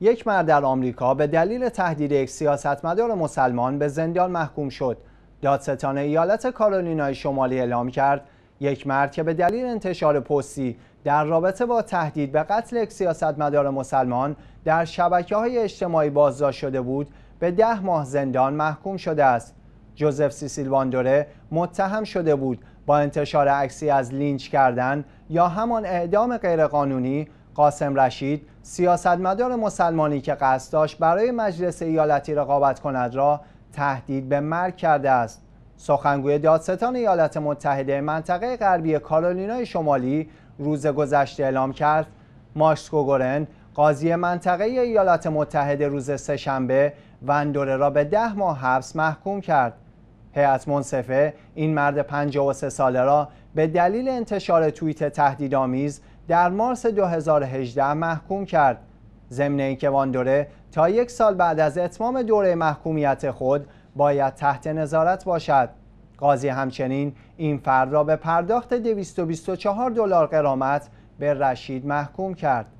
یک مرد در آمریکا به دلیل تهدید یک سیاستمدار مسلمان به زندان محکوم شد. دادستان ایالت کارولینای شمالی اعلام کرد یک مرد که به دلیل انتشار پستی در رابطه با تهدید به قتل یک سیاستمدار مسلمان در شبکه های اجتماعی بازداشت شده بود به ده ماه زندان محکوم شده است. جوزف سیسیل واندوره متهم شده بود با انتشار عکسی از لینچ کردن یا همان اعدام غیرقانونی قاسم رشید سیاستمدار مسلمانی که قصد داشت برای مجلس ایالتی رقابت کند را تهدید به مرگ کرده است سخنگوی دادستان ایالات متحده منطقه غربی کارولینای شمالی روز گذشته اعلام کرد ماشکو قاضی منطقه ایالات متحده روز سهشنبه وندوره را به ده ماه حبس محکوم کرد هیئت منصفه این مرد 53 ساله را به دلیل انتشار توییت تهدیدآمیز در مارس 2018 محکوم کرد ضمن اینکه واندوره تا یک سال بعد از اتمام دوره محکومیت خود باید تحت نظارت باشد قاضی همچنین این فرد را به پرداخت 224 دلار قرامت به رشید محکوم کرد